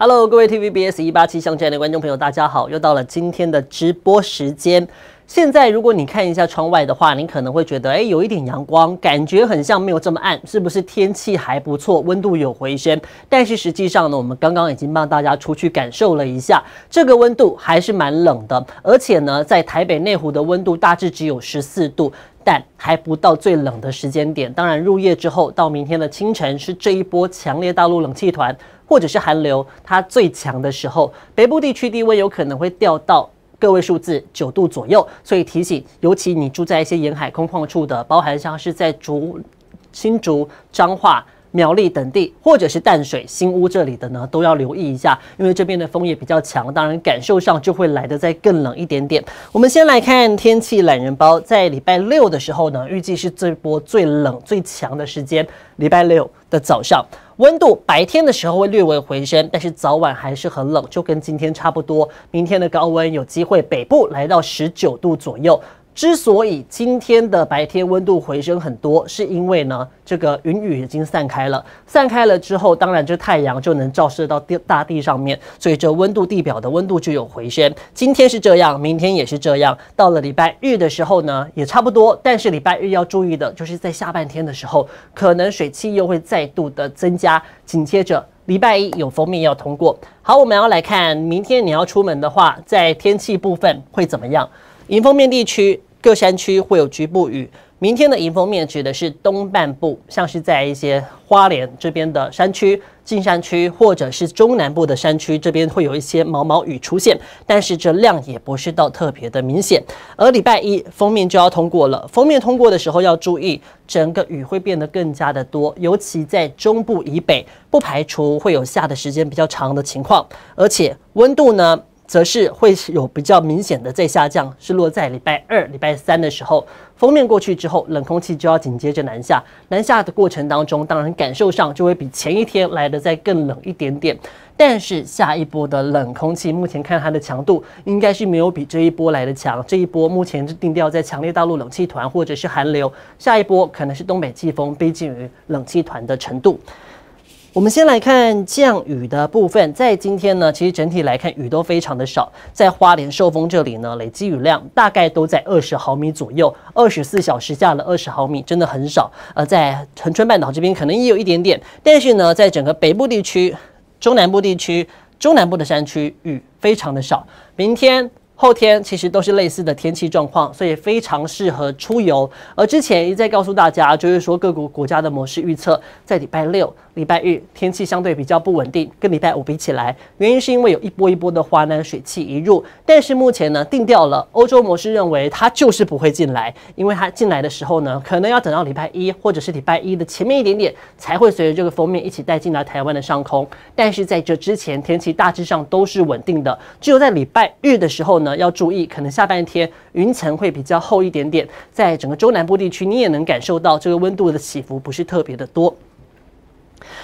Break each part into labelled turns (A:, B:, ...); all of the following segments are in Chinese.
A: Hello，各位 TVBS 一八七相站的观众朋友，大家好！又到了今天的直播时间。现在，如果你看一下窗外的话，你可能会觉得，哎，有一点阳光，感觉很像没有这么暗，是不是天气还不错，温度有回升？但是实际上呢，我们刚刚已经帮大家出去感受了一下，这个温度还是蛮冷的，而且呢，在台北内湖的温度大致只有十四度。但还不到最冷的时间点，当然入夜之后到明天的清晨是这一波强烈大陆冷气团或者是寒流它最强的时候，北部地区低温有可能会掉到个位数字九度左右，所以提醒，尤其你住在一些沿海空旷处的，包含像是在竹、新竹、彰化。苗栗等地，或者是淡水、新屋这里的呢，都要留意一下，因为这边的风也比较强，当然感受上就会来的再更冷一点点。我们先来看天气懒人包，在礼拜六的时候呢，预计是这波最冷最强的时间。礼拜六的早上，温度白天的时候会略微回升，但是早晚还是很冷，就跟今天差不多。明天的高温有机会北部来到十九度左右。之所以今天的白天温度回升很多，是因为呢，这个云雨已经散开了。散开了之后，当然这太阳就能照射到地大地上面，所以这温度地表的温度就有回升。今天是这样，明天也是这样。到了礼拜日的时候呢，也差不多。但是礼拜日要注意的就是在下半天的时候，可能水汽又会再度的增加。紧接着礼拜一有封面要通过。好，我们要来看明天你要出门的话，在天气部分会怎么样？迎封面地区。各山区会有局部雨。明天的迎风面指的是东半部，像是在一些花莲这边的山区、近山区或者是中南部的山区，这边会有一些毛毛雨出现，但是这量也不是到特别的明显。而礼拜一，封面就要通过了。封面通过的时候要注意，整个雨会变得更加的多，尤其在中部以北，不排除会有下的时间比较长的情况，而且温度呢？则是会有比较明显的在下降，是落在礼拜二、礼拜三的时候，封面过去之后，冷空气就要紧接着南下。南下的过程当中，当然感受上就会比前一天来的再更冷一点点。但是下一波的冷空气，目前看它的强度应该是没有比这一波来的强。这一波目前是定调在强烈大陆冷气团或者是寒流，下一波可能是东北季风逼近于冷气团的程度。我们先来看降雨的部分，在今天呢，其实整体来看雨都非常的少。在花莲寿丰这里呢，累积雨量大概都在二十毫米左右，二十四小时下了二十毫米，真的很少。呃，在恒春半岛这边可能也有一点点，但是呢，在整个北部地区、中南部地区、中南部的山区，雨非常的少。明天、后天其实都是类似的天气状况，所以非常适合出游。而之前一再告诉大家，就是说各国国家的模式预测在礼拜六。礼拜日天气相对比较不稳定，跟礼拜五比起来，原因是因为有一波一波的华南水汽移入。但是目前呢，定调了，欧洲模式认为它就是不会进来，因为它进来的时候呢，可能要等到礼拜一或者是礼拜一的前面一点点才会随着这个封面一起带进来台湾的上空。但是在这之前，天气大致上都是稳定的，只有在礼拜日的时候呢，要注意可能下半天云层会比较厚一点点，在整个中南部地区你也能感受到这个温度的起伏不是特别的多。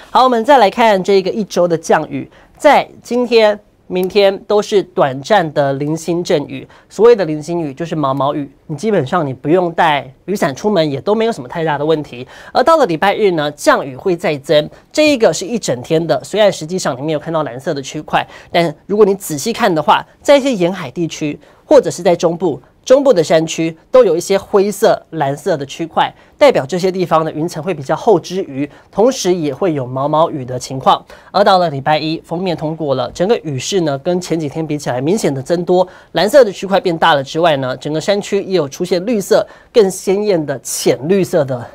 A: 好，我们再来看这个一周的降雨，在今天、明天都是短暂的零星阵雨。所谓的零星雨就是毛毛雨，你基本上你不用带雨伞出门也都没有什么太大的问题。而到了礼拜日呢，降雨会再增，这一个是一整天的。虽然实际上你没有看到蓝色的区块，但如果你仔细看的话，在一些沿海地区或者是在中部。中部的山区都有一些灰色、蓝色的区块，代表这些地方的云层会比较厚之余，同时也会有毛毛雨的情况。而到了礼拜一，封面通过了，整个雨势呢跟前几天比起来明显的增多，蓝色的区块变大了之外呢，整个山区也有出现绿色更鲜艳的浅绿色的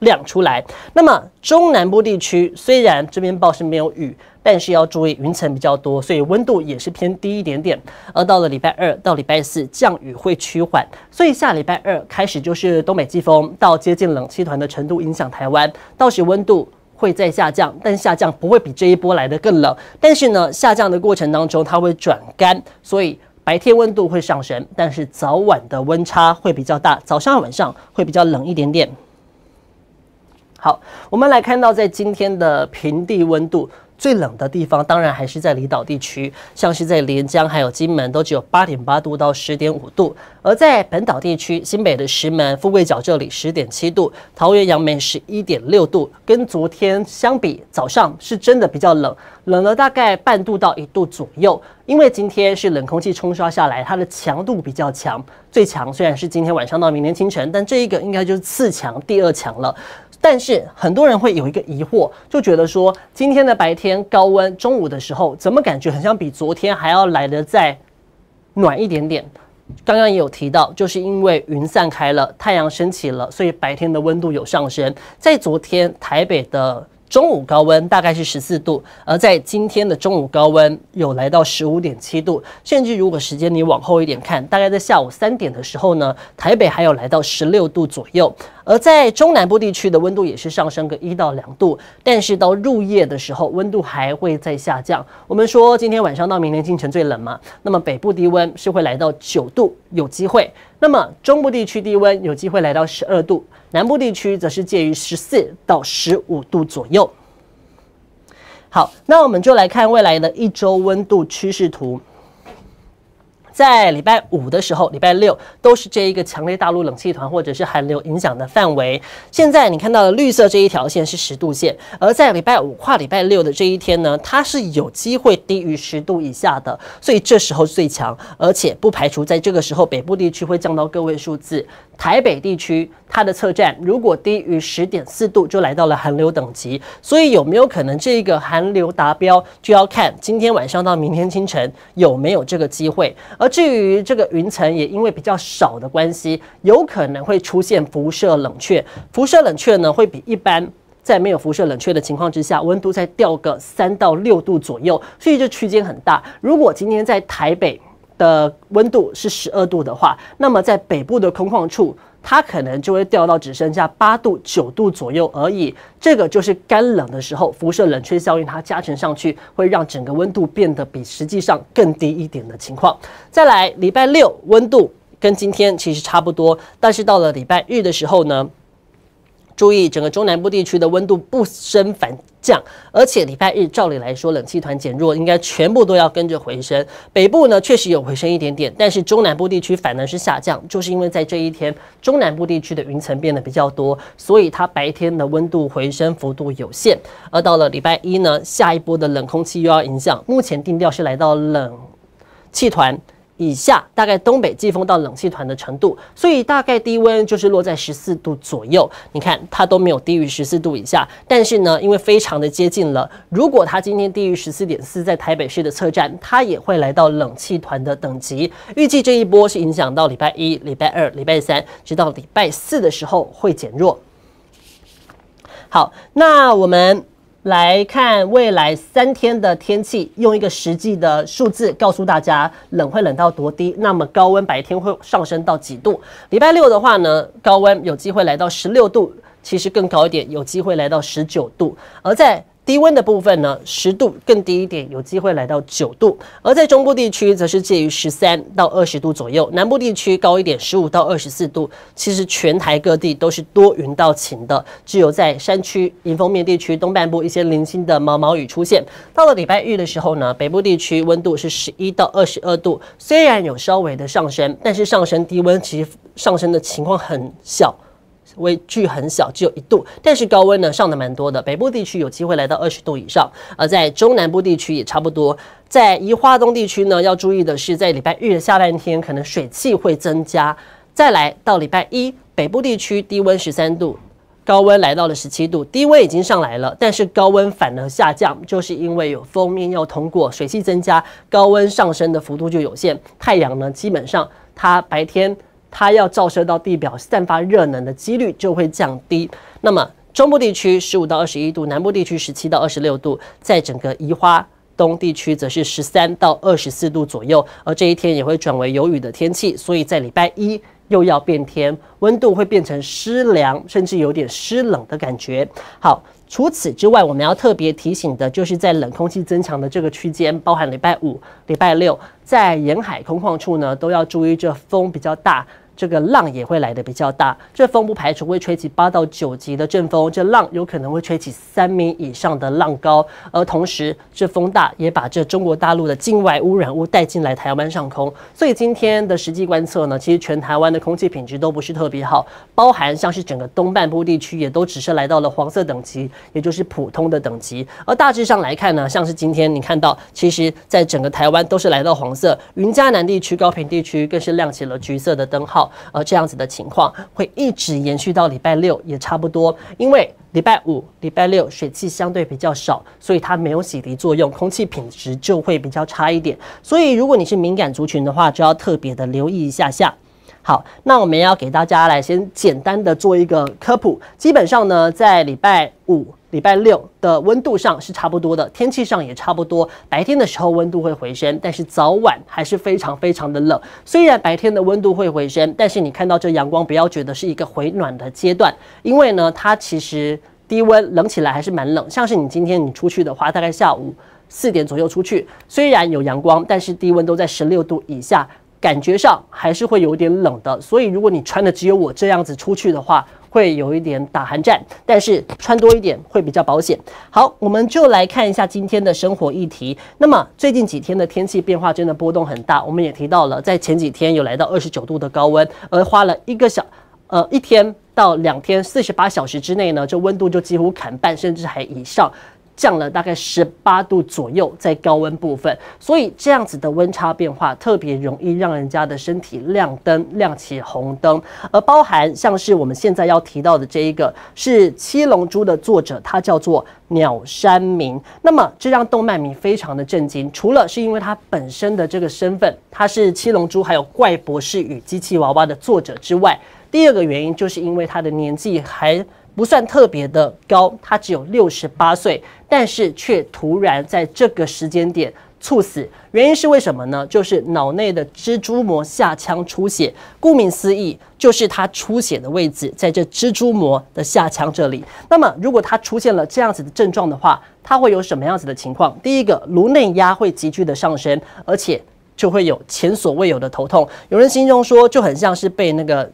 A: 亮出来。那么中南部地区虽然这边报是没有雨。但是要注意，云层比较多，所以温度也是偏低一点点。而到了礼拜二到礼拜四，降雨会趋缓，所以下礼拜二开始就是东北季风到接近冷气团的程度影响台湾，到时温度会再下降，但下降不会比这一波来的更冷。但是呢，下降的过程当中，它会转干，所以白天温度会上升，但是早晚的温差会比较大，早上晚上会比较冷一点点。好，我们来看到在今天的平地温度。最冷的地方当然还是在离岛地区，像是在连江还有金门，都只有八点八度到十点五度。而在本岛地区，新北的石门、富贵角这里十点七度，桃园杨梅十一点六度，跟昨天相比，早上是真的比较冷，冷了大概半度到一度左右。因为今天是冷空气冲刷下来，它的强度比较强，最强虽然是今天晚上到明天清晨，但这一个应该就是次强、第二强了。但是很多人会有一个疑惑，就觉得说今天的白天高温，中午的时候怎么感觉好像比昨天还要来的再暖一点点？刚刚也有提到，就是因为云散开了，太阳升起了，所以白天的温度有上升。在昨天台北的中午高温大概是十四度，而在今天的中午高温有来到十五点七度，甚至如果时间你往后一点看，大概在下午三点的时候呢，台北还有来到十六度左右。而在中南部地区的温度也是上升个一到两度，但是到入夜的时候，温度还会再下降。我们说今天晚上到明天清晨最冷嘛，那么北部低温是会来到九度，有机会；那么中部地区低温有机会来到十二度，南部地区则是介于十四到十五度左右。好，那我们就来看未来的一周温度趋势图。在礼拜五的时候，礼拜六都是这一个强烈大陆冷气团或者是寒流影响的范围。现在你看到的绿色这一条线是十度线，而在礼拜五跨礼拜六的这一天呢，它是有机会低于十度以下的，所以这时候最强，而且不排除在这个时候北部地区会降到个位数字。台北地区它的测站如果低于十点四度，就来到了寒流等级。所以有没有可能这个寒流达标，就要看今天晚上到明天清晨有没有这个机会，而至于这个云层，也因为比较少的关系，有可能会出现辐射冷却。辐射冷却呢，会比一般在没有辐射冷却的情况之下，温度再掉个三到六度左右，所以这区间很大。如果今天在台北的温度是十二度的话，那么在北部的空旷处。它可能就会掉到只剩下八度、九度左右而已，这个就是干冷的时候，辐射冷却效应它加成上去，会让整个温度变得比实际上更低一点的情况。再来，礼拜六温度跟今天其实差不多，但是到了礼拜日的时候呢？注意，整个中南部地区的温度不升反降，而且礼拜日照理来说，冷气团减弱，应该全部都要跟着回升。北部呢，确实有回升一点点，但是中南部地区反而是下降，就是因为在这一天，中南部地区的云层变得比较多，所以它白天的温度回升幅度有限。而到了礼拜一呢，下一波的冷空气又要影响，目前定调是来到冷气团。以下大概东北季风到冷气团的程度，所以大概低温就是落在十四度左右。你看它都没有低于十四度以下，但是呢，因为非常的接近了，如果它今天低于十四点四，在台北市的测站，它也会来到冷气团的等级。预计这一波是影响到礼拜一、礼拜二、礼拜三，直到礼拜四的时候会减弱。好，那我们。来看未来三天的天气，用一个实际的数字告诉大家冷会冷到多低。那么高温白天会上升到几度？礼拜六的话呢，高温有机会来到十六度，其实更高一点，有机会来到十九度。而在低温的部分呢，十度更低一点，有机会来到九度；而在中部地区则是介于十三到二十度左右，南部地区高一点，十五到二十四度。其实全台各地都是多云到晴的，只有在山区迎风面地区东半部一些零星的毛毛雨出现。到了礼拜日的时候呢，北部地区温度是十一到二十二度，虽然有稍微的上升，但是上升低温其实上升的情况很小。微距很小，只有一度，但是高温呢上的蛮多的。北部地区有机会来到二十度以上，而在中南部地区也差不多。在一化东地区呢，要注意的是，在礼拜日的下半天可能水汽会增加，再来到礼拜一，北部地区低温十三度，高温来到了十七度，低温已经上来了，但是高温反而下降，就是因为有封面要通过，水汽增加，高温上升的幅度就有限。太阳呢，基本上它白天。它要照射到地表散发热能的几率就会降低。那么中部地区十五到二十一度，南部地区十七到二十六度，在整个宜花。东地区则是十三到二十四度左右。而这一天也会转为有雨的天气，所以在礼拜一又要变天，温度会变成湿凉，甚至有点湿冷的感觉。好，除此之外，我们要特别提醒的就是在冷空气增强的这个区间，包含礼拜五、礼拜六，在沿海空旷处呢都要注意，这风比较大。这个浪也会来的比较大，这风不排除会吹起八到九级的阵风，这浪有可能会吹起三米以上的浪高，而同时这风大也把这中国大陆的境外污染物带进来台湾上空，所以今天的实际观测呢，其实全台湾的空气品质都不是特别好，包含像是整个东半部地区也都只是来到了黄色等级，也就是普通的等级，而大致上来看呢，像是今天你看到，其实在整个台湾都是来到黄色，云嘉南地区、高平地区更是亮起了橘色的灯号。呃，这样子的情况会一直延续到礼拜六，也差不多。因为礼拜五、礼拜六水汽相对比较少，所以它没有洗涤作用，空气品质就会比较差一点。所以，如果你是敏感族群的话，就要特别的留意一下下。好，那我们要给大家来先简单的做一个科普。基本上呢，在礼拜五。礼拜六的温度上是差不多的，天气上也差不多。白天的时候温度会回升，但是早晚还是非常非常的冷。虽然白天的温度会回升，但是你看到这阳光，不要觉得是一个回暖的阶段，因为呢，它其实低温冷起来还是蛮冷。像是你今天你出去的话，大概下午四点左右出去，虽然有阳光，但是低温都在十六度以下，感觉上还是会有点冷的。所以如果你穿的只有我这样子出去的话，会有一点打寒战，但是穿多一点会比较保险。好，我们就来看一下今天的生活议题。那么最近几天的天气变化真的波动很大，我们也提到了，在前几天有来到二十九度的高温，而花了一个小呃一天到两天四十八小时之内呢，这温度就几乎砍半，甚至还以上。降了大概十八度左右，在高温部分，所以这样子的温差变化特别容易让人家的身体亮灯，亮起红灯。而包含像是我们现在要提到的这一个，是《七龙珠》的作者，他叫做鸟山明。那么这让动漫迷非常的震惊。除了是因为他本身的这个身份，他是《七龙珠》还有《怪博士与机器娃娃》的作者之外，第二个原因就是因为他的年纪还。不算特别的高，他只有六十八岁，但是却突然在这个时间点猝死，原因是为什么呢？就是脑内的蜘蛛膜下腔出血。顾名思义，就是它出血的位置在这蜘蛛膜的下腔这里。那么，如果他出现了这样子的症状的话，他会有什么样子的情况？第一个，颅内压会急剧的上升，而且就会有前所未有的头痛。有人形容说，就很像是被那个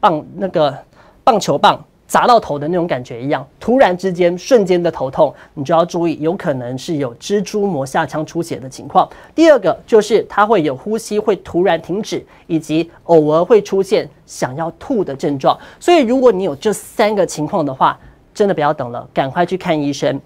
A: 棒、那个棒球棒。砸到头的那种感觉一样，突然之间瞬间的头痛，你就要注意，有可能是有蜘蛛膜下腔出血的情况。第二个就是它会有呼吸会突然停止，以及偶尔会出现想要吐的症状。所以如果你有这三个情况的话，真的不要等了，赶快去看医生。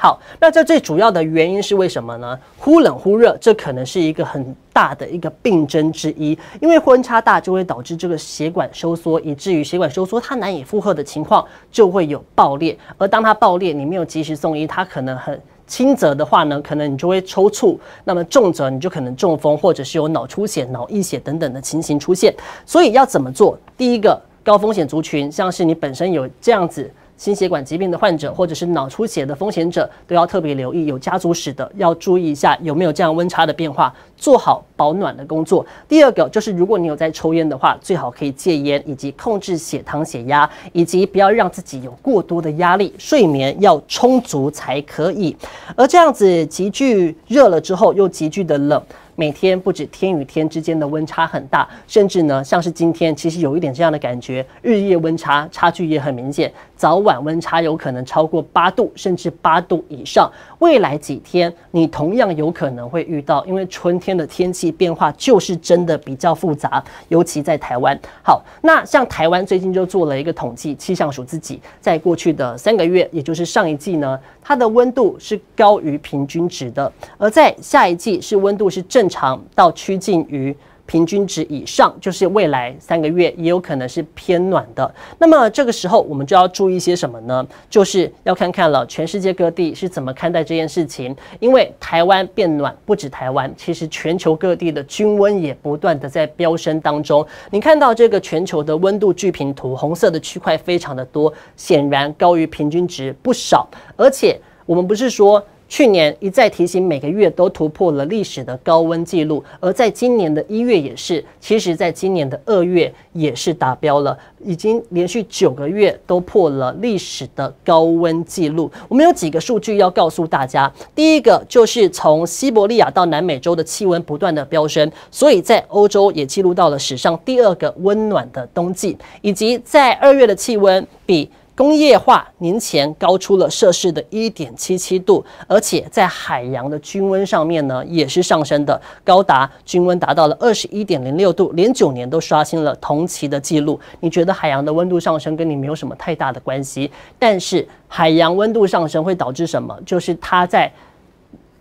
A: 好，那这最主要的原因是为什么呢？忽冷忽热，这可能是一个很大的一个病症之一，因为温差大就会导致这个血管收缩，以至于血管收缩它难以负荷的情况就会有爆裂。而当它爆裂，你没有及时送医，它可能很轻则的话呢，可能你就会抽搐；那么重则你就可能中风，或者是有脑出血、脑溢血等等的情形出现。所以要怎么做？第一个，高风险族群，像是你本身有这样子。心血管疾病的患者，或者是脑出血的风险者，都要特别留意。有家族史的，要注意一下有没有这样温差的变化，做好。保暖的工作。第二个就是，如果你有在抽烟的话，最好可以戒烟，以及控制血糖、血压，以及不要让自己有过多的压力，睡眠要充足才可以。而这样子急剧热了之后又急剧的冷，每天不止天与天之间的温差很大，甚至呢，像是今天其实有一点这样的感觉，日夜温差差距也很明显，早晚温差有可能超过八度甚至八度以上。未来几天你同样有可能会遇到，因为春天的天气。变化就是真的比较复杂，尤其在台湾。好，那像台湾最近就做了一个统计，气象署自己在过去的三个月，也就是上一季呢，它的温度是高于平均值的；而在下一季，是温度是正常到趋近于。平均值以上，就是未来三个月也有可能是偏暖的。那么这个时候，我们就要注意些什么呢？就是要看看了全世界各地是怎么看待这件事情。因为台湾变暖不止台湾，其实全球各地的均温也不断的在飙升当中。你看到这个全球的温度聚频图，红色的区块非常的多，显然高于平均值不少。而且我们不是说。去年一再提醒，每个月都突破了历史的高温记录，而在今年的一月也是。其实，在今年的二月也是达标了，已经连续九个月都破了历史的高温记录。我们有几个数据要告诉大家，第一个就是从西伯利亚到南美洲的气温不断的飙升，所以在欧洲也记录到了史上第二个温暖的冬季，以及在二月的气温比。工业化年前高出了摄氏的一点七七度，而且在海洋的均温上面呢也是上升的，高达均温达到了二十一点零六度，连九年都刷新了同期的记录。你觉得海洋的温度上升跟你没有什么太大的关系？但是海洋温度上升会导致什么？就是它在。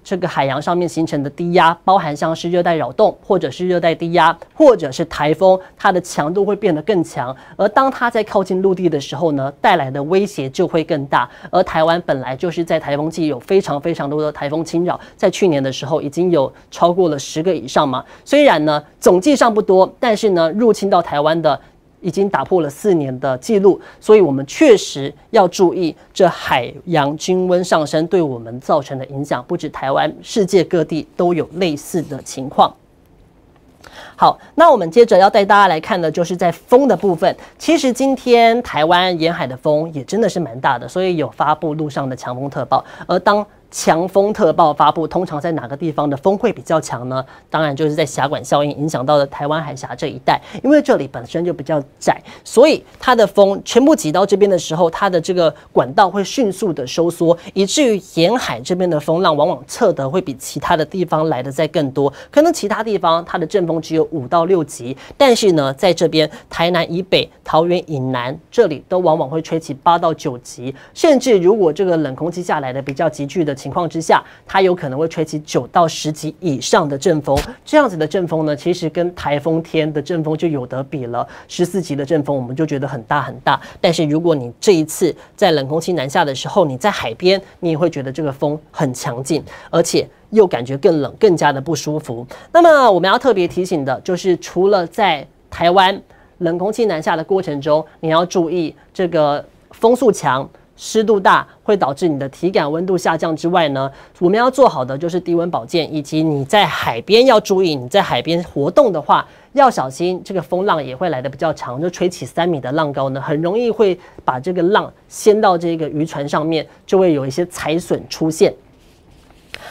A: 这个海洋上面形成的低压，包含像是热带扰动，或者是热带低压，或者是台风，它的强度会变得更强。而当它在靠近陆地的时候呢，带来的威胁就会更大。而台湾本来就是在台风季有非常非常多的台风侵扰，在去年的时候已经有超过了十个以上嘛。虽然呢总计上不多，但是呢入侵到台湾的。已经打破了四年的记录，所以我们确实要注意这海洋均温上升对我们造成的影响，不止台湾，世界各地都有类似的情况。好，那我们接着要带大家来看的，就是在风的部分。其实今天台湾沿海的风也真的是蛮大的，所以有发布路上的强风特报。而当强风特报发布，通常在哪个地方的风会比较强呢？当然就是在狭管效应影响到的台湾海峡这一带，因为这里本身就比较窄，所以它的风全部挤到这边的时候，它的这个管道会迅速的收缩，以至于沿海这边的风浪往往测得会比其他的地方来的再更多。可能其他地方它的阵风只有五到六级，但是呢，在这边台南以北、桃园以南这里都往往会吹起八到九级，甚至如果这个冷空气下来的比较急剧的。情况之下，它有可能会吹起九到十级以上的阵风。这样子的阵风呢，其实跟台风天的阵风就有得比了。十四级的阵风，我们就觉得很大很大。但是如果你这一次在冷空气南下的时候，你在海边，你也会觉得这个风很强劲，而且又感觉更冷，更加的不舒服。那么我们要特别提醒的就是，除了在台湾冷空气南下的过程中，你要注意这个风速强。湿度大会导致你的体感温度下降之外呢，我们要做好的就是低温保健，以及你在海边要注意，你在海边活动的话，要小心这个风浪也会来的比较长，就吹起三米的浪高呢，很容易会把这个浪掀到这个渔船上面，就会有一些踩损出现。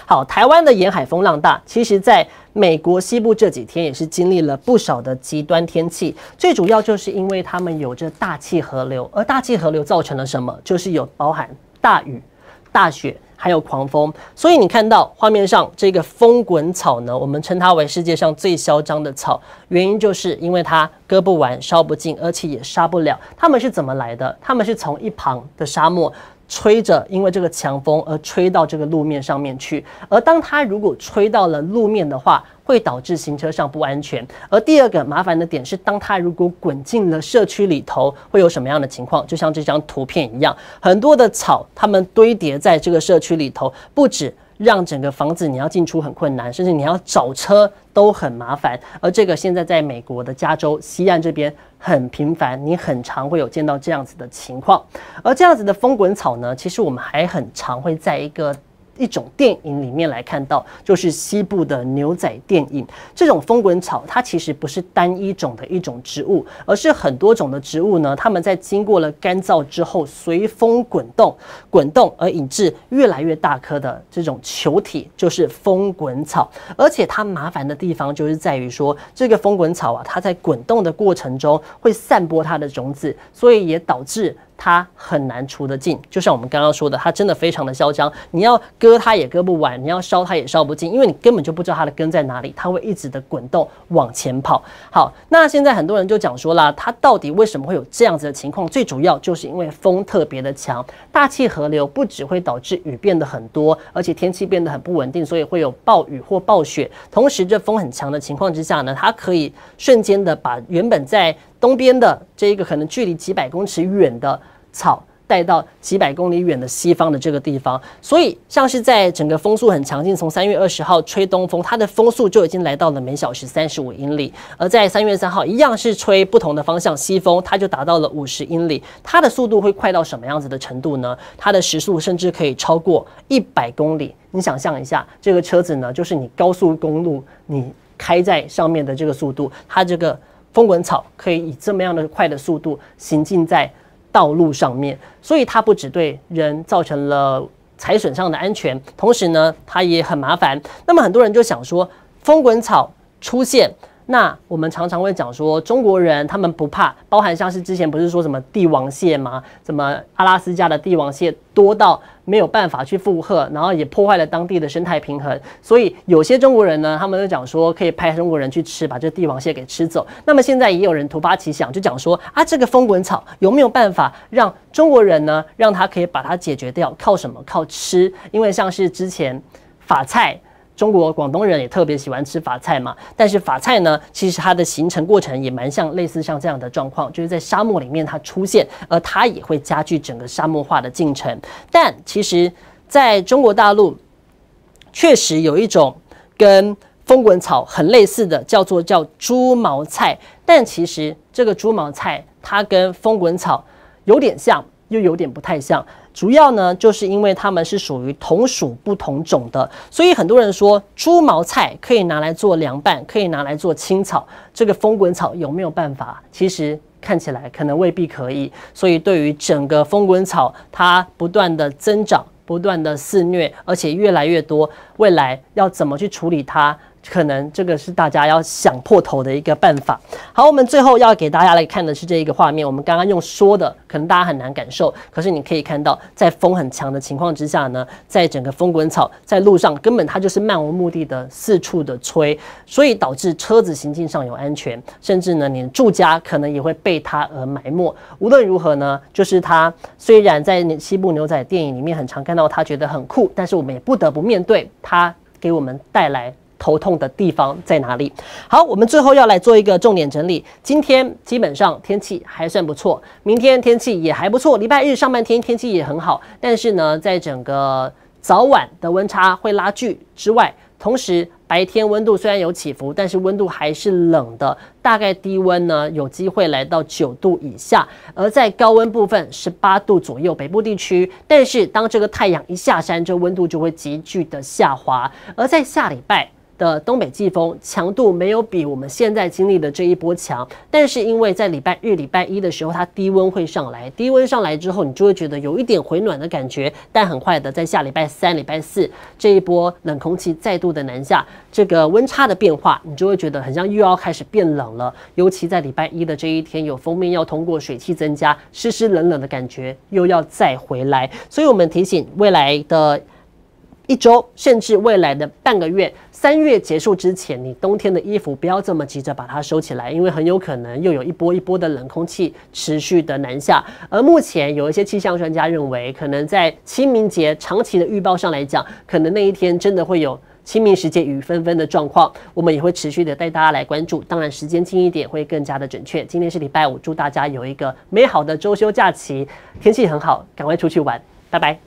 A: 好，台湾的沿海风浪大，其实在美国西部这几天也是经历了不少的极端天气。最主要就是因为他们有着大气河流，而大气河流造成了什么？就是有包含大雨、大雪，还有狂风。所以你看到画面上这个风滚草呢，我们称它为世界上最嚣张的草，原因就是因为它割不完、烧不尽，而且也杀不了。它们是怎么来的？它们是从一旁的沙漠。吹着，因为这个强风而吹到这个路面上面去。而当它如果吹到了路面的话，会导致行车上不安全。而第二个麻烦的点是，当它如果滚进了社区里头，会有什么样的情况？就像这张图片一样，很多的草它们堆叠在这个社区里头，不止。让整个房子你要进出很困难，甚至你要找车都很麻烦。而这个现在在美国的加州西岸这边很频繁，你很常会有见到这样子的情况。而这样子的风滚草呢，其实我们还很常会在一个。一种电影里面来看到，就是西部的牛仔电影。这种风滚草，它其实不是单一种的一种植物，而是很多种的植物呢。它们在经过了干燥之后，随风滚动、滚动，而引致越来越大颗的这种球体，就是风滚草。而且它麻烦的地方，就是在于说，这个风滚草啊，它在滚动的过程中会散播它的种子，所以也导致。它很难除得尽，就像我们刚刚说的，它真的非常的嚣张。你要割它也割不完，你要烧它也烧不尽，因为你根本就不知道它的根在哪里，它会一直的滚动往前跑。好，那现在很多人就讲说啦，它到底为什么会有这样子的情况？最主要就是因为风特别的强，大气河流不只会导致雨变得很多，而且天气变得很不稳定，所以会有暴雨或暴雪。同时，这风很强的情况之下呢，它可以瞬间的把原本在东边的这一个可能距离几百公尺远的草带到几百公里远的西方的这个地方，所以像是在整个风速很强劲，从三月二十号吹东风，它的风速就已经来到了每小时三十五英里；而在三月三号，一样是吹不同的方向西风，它就达到了五十英里。它的速度会快到什么样子的程度呢？它的时速甚至可以超过一百公里。你想象一下，这个车子呢，就是你高速公路你开在上面的这个速度，它这个。风滚草可以以这么样的快的速度行进在道路上面，所以它不只对人造成了踩损上的安全，同时呢，它也很麻烦。那么很多人就想说，风滚草出现。那我们常常会讲说，中国人他们不怕，包含像是之前不是说什么帝王蟹吗？怎么阿拉斯加的帝王蟹多到没有办法去负荷，然后也破坏了当地的生态平衡。所以有些中国人呢，他们就讲说可以派中国人去吃，把这帝王蟹给吃走。那么现在也有人突发奇想，就讲说啊，这个风滚草有没有办法让中国人呢，让他可以把它解决掉？靠什么？靠吃？因为像是之前法菜。中国广东人也特别喜欢吃法菜嘛，但是法菜呢，其实它的形成过程也蛮像类似像这样的状况，就是在沙漠里面它出现，而它也会加剧整个沙漠化的进程。但其实在中国大陆，确实有一种跟风滚草很类似的，叫做叫猪毛菜。但其实这个猪毛菜它跟风滚草有点像，又有点不太像。主要呢，就是因为它们是属于同属不同种的，所以很多人说猪毛菜可以拿来做凉拌，可以拿来做青草。这个风滚草有没有办法？其实看起来可能未必可以。所以对于整个风滚草，它不断的增长，不断的肆虐，而且越来越多，未来要怎么去处理它？可能这个是大家要想破头的一个办法。好，我们最后要给大家来看的是这一个画面。我们刚刚用说的，可能大家很难感受，可是你可以看到，在风很强的情况之下呢，在整个风滚草在路上，根本它就是漫无目的的四处的吹，所以导致车子行进上有安全，甚至呢，你住家可能也会被它而埋没。无论如何呢，就是它虽然在西部牛仔电影里面很常看到，它觉得很酷，但是我们也不得不面对它给我们带来。头痛的地方在哪里？好，我们最后要来做一个重点整理。今天基本上天气还算不错，明天天气也还不错，礼拜日上半天天气也很好。但是呢，在整个早晚的温差会拉锯之外，同时白天温度虽然有起伏，但是温度还是冷的，大概低温呢有机会来到九度以下，而在高温部分十八度左右，北部地区。但是当这个太阳一下山，这温度就会急剧的下滑。而在下礼拜。的东北季风强度没有比我们现在经历的这一波强，但是因为在礼拜日、礼拜一的时候，它低温会上来，低温上来之后，你就会觉得有一点回暖的感觉，但很快的，在下礼拜三、礼拜四这一波冷空气再度的南下，这个温差的变化，你就会觉得很像又要开始变冷了，尤其在礼拜一的这一天，有封面要通过，水汽增加，湿湿冷冷的感觉又要再回来，所以我们提醒未来的一周，甚至未来的半个月。三月结束之前，你冬天的衣服不要这么急着把它收起来，因为很有可能又有一波一波的冷空气持续的南下。而目前有一些气象专家认为，可能在清明节长期的预报上来讲，可能那一天真的会有清明时节雨纷纷的状况。我们也会持续的带大家来关注，当然时间近一点会更加的准确。今天是礼拜五，祝大家有一个美好的周休假期，天气很好，赶快出去玩，拜拜。